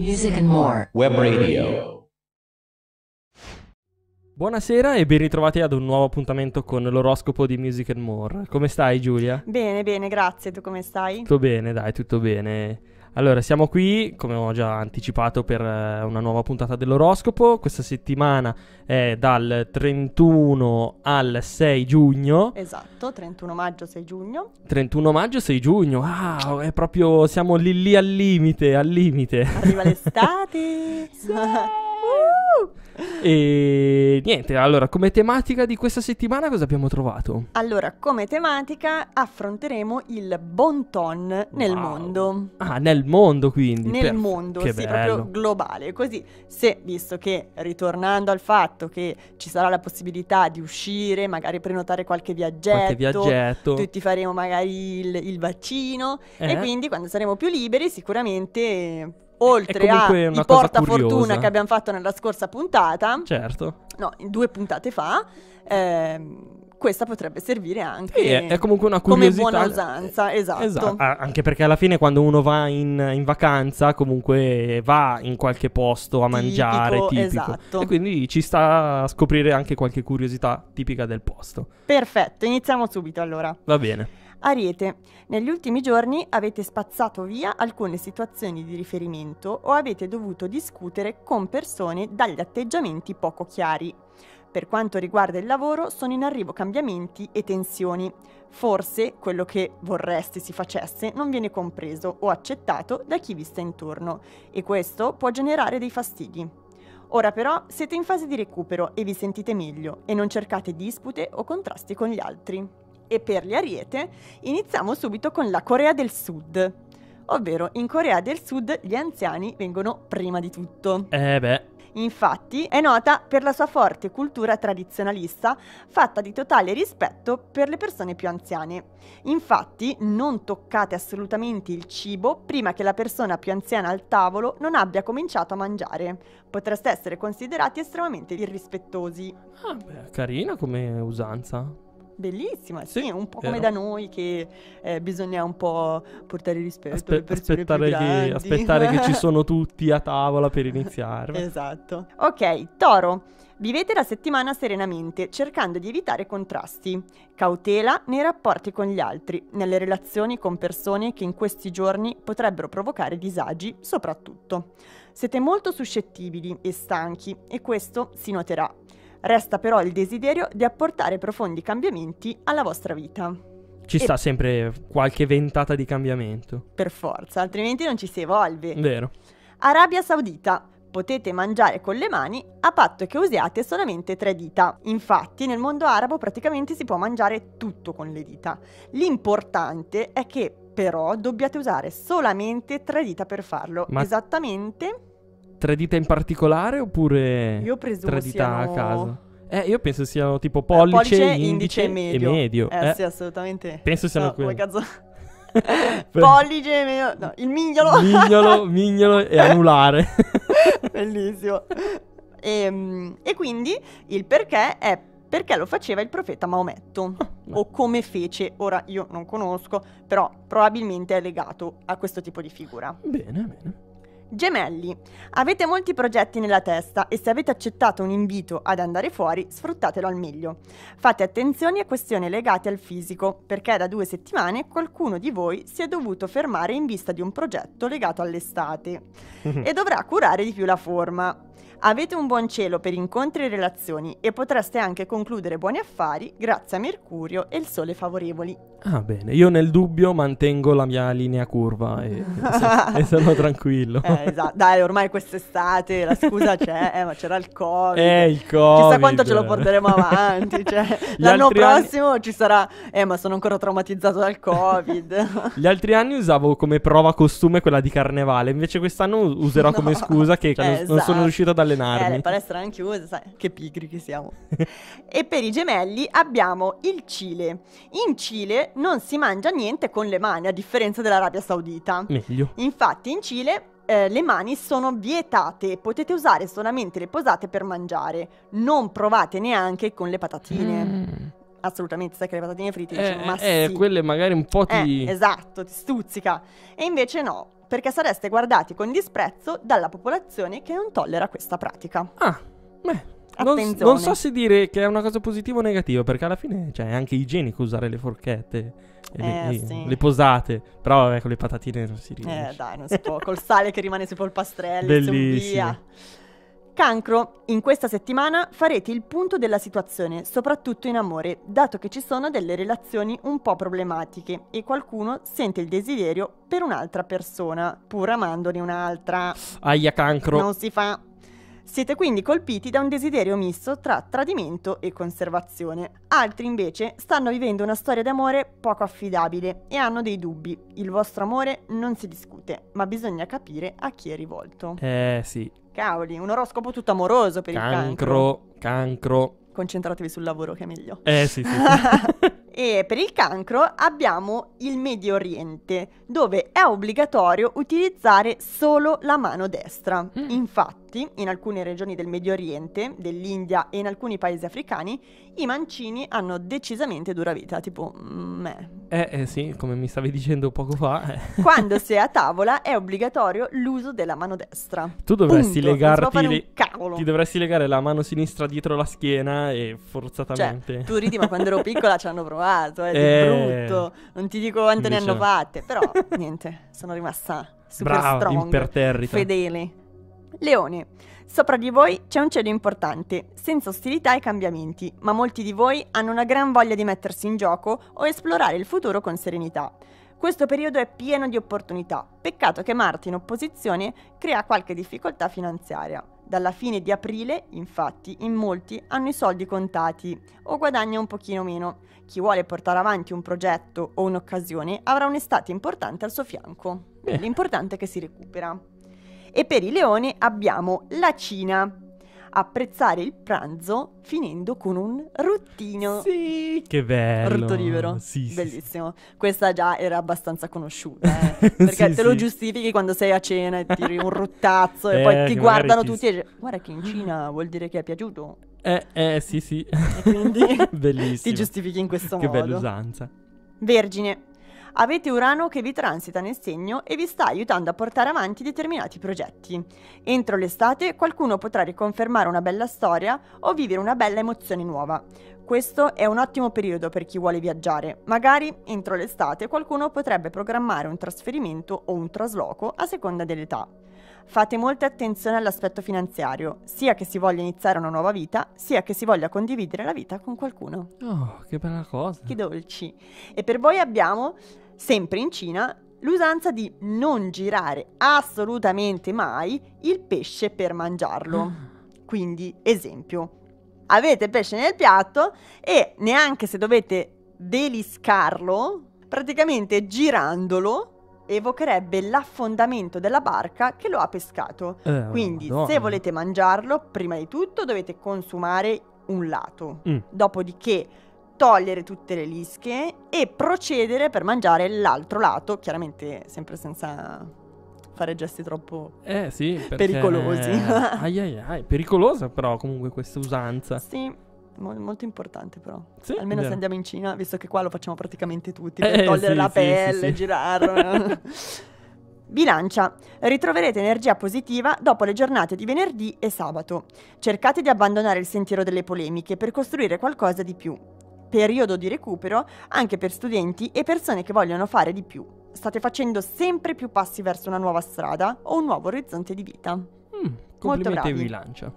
Music and More Web Radio. Buonasera e ben ritrovati ad un nuovo appuntamento con l'oroscopo di Music and More. Come stai Giulia? Bene, bene, grazie. Tu come stai? Tutto bene, dai, tutto bene. Allora, siamo qui, come ho già anticipato, per eh, una nuova puntata dell'oroscopo. Questa settimana è dal 31 al 6 giugno. Esatto, 31 maggio, 6 giugno. 31 maggio, 6 giugno. Wow, è proprio, siamo lì lì al limite, al limite. Arriva l'estate. sì. Uh! E niente, allora come tematica di questa settimana cosa abbiamo trovato? Allora, come tematica affronteremo il bon ton nel wow. mondo. Ah, nel mondo quindi. Nel per... mondo, che sì, bello. proprio globale. Così, se, visto che ritornando al fatto che ci sarà la possibilità di uscire, magari prenotare qualche viaggetto, qualche viaggetto. tutti faremo magari il, il vaccino eh? e quindi quando saremo più liberi sicuramente oltre ai portafortuna che abbiamo fatto nella scorsa puntata, certo. no, due puntate fa, ehm, questa potrebbe servire anche sì, è, comunque una curiosità. come buona usanza, eh, esatto. esatto. Anche perché alla fine quando uno va in, in vacanza comunque va in qualche posto a mangiare, tipico, tipico. Esatto. E quindi ci sta a scoprire anche qualche curiosità tipica del posto. Perfetto, iniziamo subito allora. Va bene. Ariete, negli ultimi giorni avete spazzato via alcune situazioni di riferimento o avete dovuto discutere con persone dagli atteggiamenti poco chiari. Per quanto riguarda il lavoro sono in arrivo cambiamenti e tensioni. Forse quello che vorreste si facesse non viene compreso o accettato da chi vi sta intorno e questo può generare dei fastidi. Ora però siete in fase di recupero e vi sentite meglio e non cercate dispute o contrasti con gli altri. E per gli Ariete iniziamo subito con la Corea del Sud. Ovvero, in Corea del Sud gli anziani vengono prima di tutto. Eh beh. Infatti è nota per la sua forte cultura tradizionalista fatta di totale rispetto per le persone più anziane. Infatti non toccate assolutamente il cibo prima che la persona più anziana al tavolo non abbia cominciato a mangiare. Potreste essere considerati estremamente irrispettosi. Ah beh, carina come usanza. Bellissima, sì, un po' come da noi che eh, bisogna un po' portare rispetto Aspe- alle persone aspettare che, aspettare che ci sono tutti a tavola per iniziare. esatto. Ok, Toro, vivete la settimana serenamente, cercando di evitare contrasti. Cautela nei rapporti con gli altri, nelle relazioni con persone che in questi giorni potrebbero provocare disagi, soprattutto. Siete molto suscettibili e stanchi e questo si noterà. Resta però il desiderio di apportare profondi cambiamenti alla vostra vita. Ci e... sta sempre qualche ventata di cambiamento. Per forza, altrimenti non ci si evolve. Vero. Arabia Saudita, potete mangiare con le mani a patto che usiate solamente tre dita. Infatti nel mondo arabo praticamente si può mangiare tutto con le dita. L'importante è che però dobbiate usare solamente tre dita per farlo. Ma... Esattamente Tre dita in particolare oppure io presumo tre dita siano... a caso? Eh, io penso siano tipo pollice, eh, pollice indice, indice, e medio. E medio. Eh, eh, sì, assolutamente. Penso siano no, quelli. Cazzo... pollice, medio... no, il mignolo. mignolo, mignolo e anulare. Bellissimo. E, ehm, e, quindi il perché è perché lo faceva il profeta Maometto ah, o come fece, ora io non conosco, però probabilmente è legato a questo tipo di figura. Bene, bene. Gemelli, avete molti progetti nella testa e se avete accettato un invito ad andare fuori, sfruttatelo al meglio. Fate attenzione a questioni legate al fisico, perché da due settimane qualcuno di voi si è dovuto fermare in vista di un progetto legato all'estate mhm. e dovrà curare di più la forma. Avete un buon cielo per incontri e relazioni e potreste anche concludere buoni affari grazie a Mercurio e il Sole favorevoli. Ah, bene. Io nel dubbio mantengo la mia linea curva e, e sono tranquillo. Eh, esatto. Dai, ormai quest'estate la scusa c'è, eh, ma c'era il Covid. Eh, il Covid. Chissà quanto ce lo porteremo avanti. Cioè, l'anno prossimo anni... ci sarà, eh, ma sono ancora traumatizzato dal Covid. Gli altri anni usavo come prova costume quella di carnevale, invece quest'anno userò no. come scusa che eh, non, esatto. non, sono esatto. riuscito ad allenarmi. Eh, le palestre erano chiuse, sai, che pigri che siamo. e per i gemelli abbiamo il Cile. In Cile non si mangia niente con le mani, a differenza dell'Arabia Saudita. Meglio. Infatti in Cile eh, le mani sono vietate, potete usare solamente le posate per mangiare, non provate neanche con le patatine. Mm. Assolutamente, sai che le patatine fritte eh, diciamo, ma eh, sì. quelle magari un po' ti... Eh, esatto, ti stuzzica. E invece no, perché sareste guardati con disprezzo dalla popolazione che non tollera questa pratica. Ah, beh, non, non, so se dire che è una cosa positiva o negativa, perché alla fine cioè, è anche igienico usare le forchette, le, eh, le, sì. le, posate, però vabbè, con le patatine non si eh, riesce. Eh dai, non si può, col sale che rimane sui polpastrelli, su via. Cancro, in questa settimana farete il punto della situazione, soprattutto in amore, dato che ci sono delle relazioni un po' problematiche e qualcuno sente il desiderio per un'altra persona, pur amandone un'altra. Aia cancro. Non si fa. Siete quindi colpiti da un desiderio misto tra tradimento e conservazione. Altri invece stanno vivendo una storia d'amore poco affidabile e hanno dei dubbi. Il vostro amore non si discute, ma bisogna capire a chi è rivolto. Eh sì. Cavoli, un oroscopo tutto amoroso per cancro, il cancro. Cancro. Concentratevi sul lavoro che è meglio. Eh sì, sì. sì. E per il cancro abbiamo il Medio Oriente, dove è obbligatorio utilizzare solo la mano destra. Mm. Infatti, Infatti, in alcune regioni del Medio Oriente, dell'India e in alcuni paesi africani, i mancini hanno decisamente dura vita, tipo mm, me. Eh, eh sì, come mi stavi dicendo poco fa. Eh. Quando sei a tavola è obbligatorio l'uso della mano destra. Tu dovresti Punto. legarti le... Ti dovresti legare la mano sinistra dietro la schiena e forzatamente. Cioè, tu ridi, ma quando ero piccola ci hanno provato, eh, eh... brutto. Non ti dico quante Invece... ne hanno fatte, però niente, sono rimasta super Brava, strong, imperterrita. fedele. Leone, sopra di voi c'è un cielo importante, senza ostilità e cambiamenti, ma molti di voi hanno una gran voglia di mettersi in gioco o esplorare il futuro con serenità. Questo periodo è pieno di opportunità, peccato che Marte in opposizione crea qualche difficoltà finanziaria. Dalla fine di aprile, infatti, in molti hanno i soldi contati o guadagna un pochino meno. Chi vuole portare avanti un progetto o un'occasione avrà un'estate importante al suo fianco. L'importante è che si recupera. E per i leoni abbiamo la Cina. Apprezzare il pranzo finendo con un ruttino. Sì, che bello. Rutto libero. Sì, Bellissimo. Sì, sì. Questa già era abbastanza conosciuta. Eh, perché sì, te lo giustifichi quando sei a cena e tiri un ruttazzo e eh, poi ti guardano tutti e dici guarda che in Cina vuol dire che è piaciuto. Eh, eh sì, sì. E quindi Bellissimo. ti giustifichi in questo che modo. Che bella usanza. Vergine, Avete Urano che vi transita nel segno e vi sta aiutando a portare avanti determinati progetti. Entro l'estate qualcuno potrà riconfermare una bella storia o vivere una bella emozione nuova. Questo è un ottimo periodo per chi vuole viaggiare. Magari entro l'estate qualcuno potrebbe programmare un trasferimento o un trasloco a seconda dell'età. Fate molta attenzione all'aspetto finanziario, sia che si voglia iniziare una nuova vita, sia che si voglia condividere la vita con qualcuno. Oh, che bella cosa! Che dolci! E per voi abbiamo sempre in Cina, l'usanza di non girare assolutamente mai il pesce per mangiarlo. Ah. Quindi, esempio, avete pesce nel piatto e neanche se dovete deliscarlo, praticamente girandolo evocherebbe l'affondamento della barca che lo ha pescato. Eh, oh, Quindi, madonna. se volete mangiarlo, prima di tutto dovete consumare un lato. Mm. Dopodiché togliere tutte le lische e procedere per mangiare l'altro lato, chiaramente sempre senza fare gesti troppo eh, sì, pericolosi. ai, ai, ai, pericolosa però comunque questa usanza. Sì, molto importante però. Sì, Almeno se andiamo in Cina, visto che qua lo facciamo praticamente tutti, per eh, togliere sì, la pelle, sì, girarla. Bilancia, ritroverete energia positiva dopo le giornate di venerdì e sabato. Cercate di abbandonare il sentiero delle polemiche per costruire qualcosa di più periodo di recupero anche per studenti e persone che vogliono fare di più. State facendo sempre più passi verso una nuova strada o un nuovo orizzonte di vita. Mm, Molto bravi. bilancia.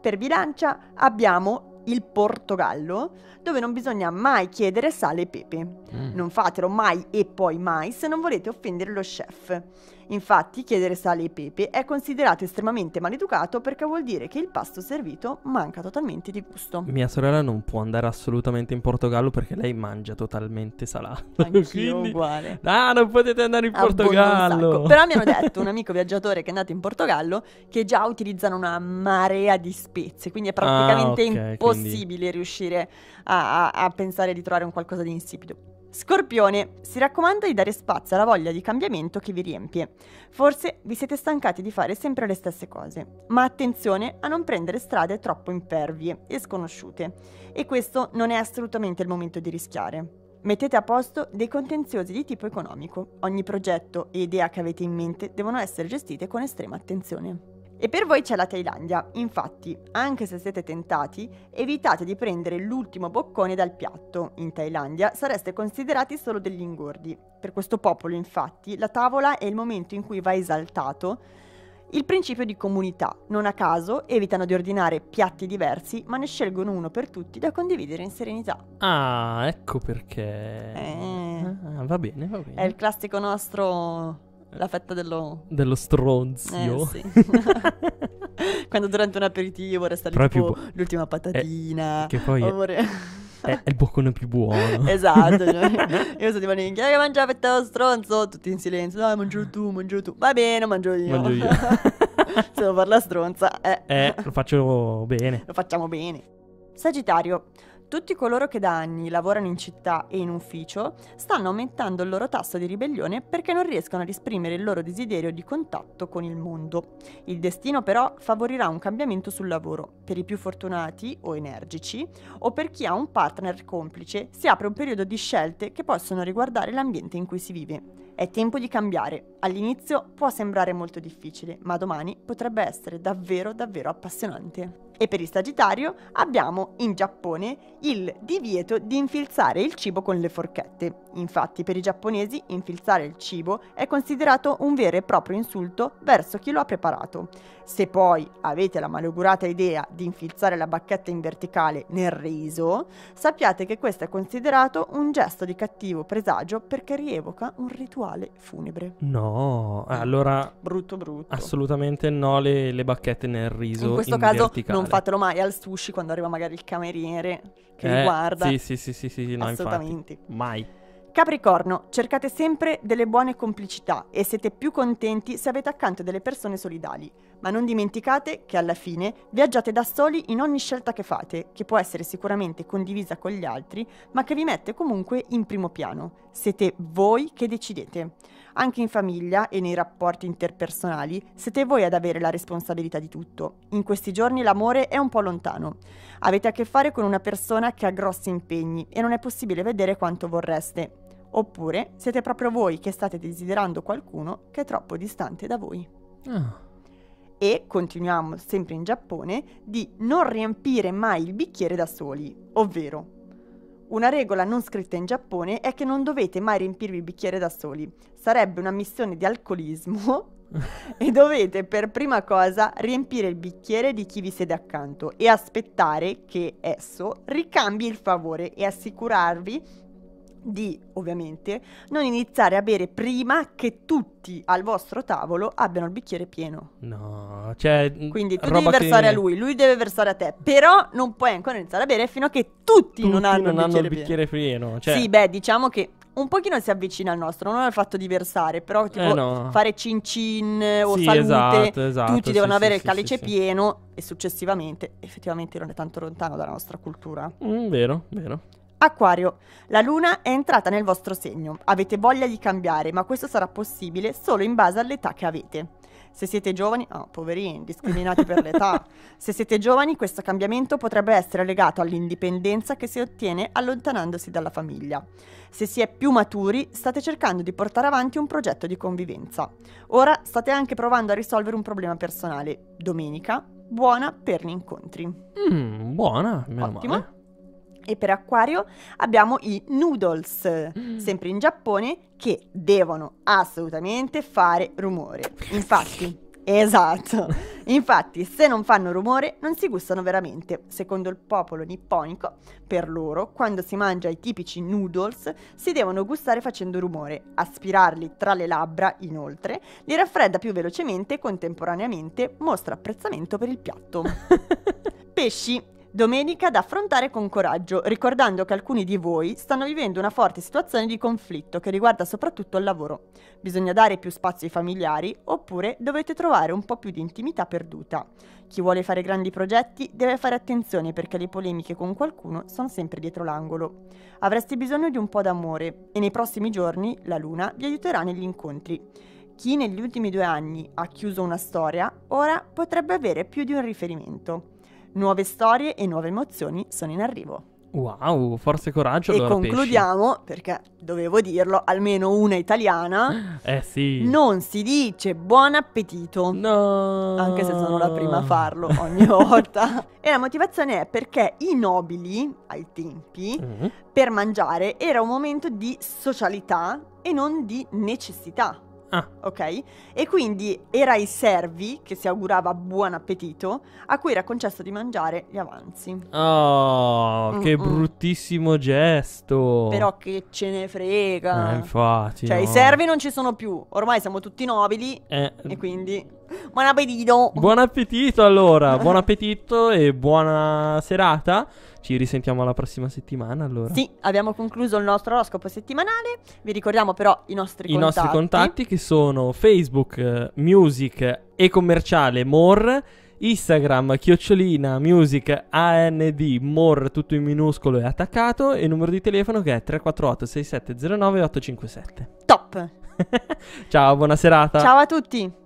Per bilancia abbiamo il Portogallo, dove non bisogna mai chiedere sale e pepe. Mm. Non fatelo mai e poi mai se non volete offendere lo chef. Infatti, chiedere sale e pepe è considerato estremamente maleducato perché vuol dire che il pasto servito manca totalmente di gusto. Mia sorella non può andare assolutamente in Portogallo perché lei mangia totalmente salato. Quindi... uguale. Ah, non potete andare in Portogallo! Però mi hanno detto un amico viaggiatore che è andato in Portogallo che già utilizzano una marea di spezie, quindi è ah, praticamente ah, okay, impossibile quindi... riuscire a, a, a pensare di trovare un qualcosa di insipido. Scorpione, si raccomanda di dare spazio alla voglia di cambiamento che vi riempie. Forse vi siete stancati di fare sempre le stesse cose, ma attenzione a non prendere strade troppo impervie e sconosciute. E questo non è assolutamente il momento di rischiare. Mettete a posto dei contenziosi di tipo economico. Ogni progetto e idea che avete in mente devono essere gestite con estrema attenzione. E per voi c'è la Thailandia, infatti, anche se siete tentati, evitate di prendere l'ultimo boccone dal piatto. In Thailandia sareste considerati solo degli ingordi. Per questo popolo, infatti, la tavola è il momento in cui va esaltato il principio di comunità. Non a caso evitano di ordinare piatti diversi, ma ne scelgono uno per tutti da condividere in serenità. Ah, ecco perché. Eh. Ah, va bene, va bene. È il classico nostro eh. La fetta dello... Dello stronzio. Eh, sì. Quando durante un aperitivo resta lì tipo bu- l'ultima patatina. Eh, che poi... Ovvero... È, è, il boccone più buono. esatto. Cioè, io sono tipo lì, chi è che mangia la fetta dello stronzo? Tutti in silenzio. dai mangio tu, mangio tu. Va bene, mangio io. Mangio io. Se lo la stronza, eh. Eh, lo faccio bene. Lo facciamo bene. Sagittario. Tutti coloro che da anni lavorano in città e in ufficio stanno aumentando il loro tasso di ribellione perché non riescono ad esprimere il loro desiderio di contatto con il mondo. Il destino però favorirà un cambiamento sul lavoro. Per i più fortunati o energici o per chi ha un partner complice si apre un periodo di scelte che possono riguardare l'ambiente in cui si vive. È tempo di cambiare. All'inizio può sembrare molto difficile, ma domani potrebbe essere davvero davvero appassionante. E per il Sagittario abbiamo in Giappone il divieto di infilzare il cibo con le forchette. Infatti per i giapponesi infilzare il cibo è considerato un vero e proprio insulto verso chi lo ha preparato. Se poi avete la malaugurata idea di infilzare la bacchetta in verticale nel riso, sappiate che questo è considerato un gesto di cattivo presagio perché rievoca un rituale rituale funebre. No, mm. allora... Brutto brutto. Assolutamente no le, le bacchette nel riso. In questo in caso verticale. non fatelo mai al sushi quando arriva magari il cameriere che eh, li guarda. Sì, sì, sì, sì, sì no, assolutamente. Infatti. Mai. Capricorno, cercate sempre delle buone complicità e siete più contenti se avete accanto delle persone solidali, ma non dimenticate che alla fine viaggiate da soli in ogni scelta che fate, che può essere sicuramente condivisa con gli altri, ma che vi mette comunque in primo piano. Siete voi che decidete. Anche in famiglia e nei rapporti interpersonali siete voi ad avere la responsabilità di tutto. In questi giorni l'amore è un po' lontano. Avete a che fare con una persona che ha grossi impegni e non è possibile vedere quanto vorreste Oppure siete proprio voi che state desiderando qualcuno che è troppo distante da voi. Oh. E continuiamo sempre in Giappone di non riempire mai il bicchiere da soli, ovvero una regola non scritta in Giappone è che non dovete mai riempirvi il bicchiere da soli. Sarebbe una missione di alcolismo e dovete per prima cosa riempire il bicchiere di chi vi siede accanto e aspettare che esso ricambi il favore e assicurarvi di, ovviamente, non iniziare a bere prima che tutti al vostro tavolo abbiano il bicchiere pieno. No, cioè... Mm, Quindi tu devi versare che... a lui, lui deve versare a te, però non puoi ancora iniziare a bere fino a che tutti, tutti non hanno, non il, bicchiere il bicchiere pieno. pieno cioè... Sì, beh, diciamo che un pochino si avvicina al nostro, non al fatto di versare, però eh, tipo eh no. fare cin cin o sì, salute, esatto, esatto, tutti sì, devono sì, avere il calice pieno e successivamente effettivamente non è tanto lontano dalla nostra cultura. Mm, vero, vero. Acquario, la luna è entrata nel vostro segno, avete voglia di cambiare, ma questo sarà possibile solo in base all'età che avete. Se siete giovani, oh, poverini, discriminati per l'età. Se siete giovani, questo cambiamento potrebbe essere legato all'indipendenza che si ottiene allontanandosi dalla famiglia. Se si è più maturi, state cercando di portare avanti un progetto di convivenza. Ora state anche provando a risolvere un problema personale. Domenica, buona per gli incontri. Mm, buona, meno Ottima. male. E per acquario abbiamo i noodles, mm. sempre in Giappone, che devono assolutamente fare rumore. Infatti, Esatto. Infatti, se non fanno rumore, non si gustano veramente. Secondo il popolo nipponico, per loro, quando si mangia i tipici noodles, si devono gustare facendo rumore. Aspirarli tra le labbra, inoltre, li raffredda più velocemente e contemporaneamente mostra apprezzamento per il piatto. Pesci Domenica da affrontare con coraggio, ricordando che alcuni di voi stanno vivendo una forte situazione di conflitto che riguarda soprattutto il lavoro. Bisogna dare più spazio ai familiari oppure dovete trovare un po' più di intimità perduta. Chi vuole fare grandi progetti deve fare attenzione perché le polemiche con qualcuno sono sempre dietro l'angolo. Avreste bisogno di un po' d'amore e nei prossimi giorni la luna vi aiuterà negli incontri. Chi negli ultimi due anni ha chiuso una storia, ora potrebbe avere più di un riferimento. Nuove storie e nuove emozioni sono in arrivo. Wow, forse coraggio. E concludiamo, pesci. perché dovevo dirlo, almeno una italiana. Eh sì. Non si dice buon appetito. No. Anche se sono la prima a farlo ogni volta. e la motivazione è perché i nobili, ai tempi, mm-hmm. per mangiare era un momento di socialità e non di necessità. Ah. Ok? E quindi era ai servi, che si augurava buon appetito, a cui era concesso di mangiare gli avanzi. Oh, Mm-mm. che bruttissimo gesto. Però che ce ne frega. Eh, infatti. Cioè, no. i servi non ci sono più. Ormai siamo tutti nobili. Eh, e quindi. Buon appetito. Buon appetito allora, buon appetito e buona serata. Ci risentiamo la prossima settimana allora. Sì, abbiamo concluso il nostro oroscopo settimanale. Vi ricordiamo però i nostri I contatti. I nostri contatti che sono Facebook, Music e commerciale More. Instagram, chiocciolina, music, AND, more, tutto in minuscolo e attaccato, e il numero di telefono che è 348-6709-857. Top! Ciao, buona serata! Ciao a tutti!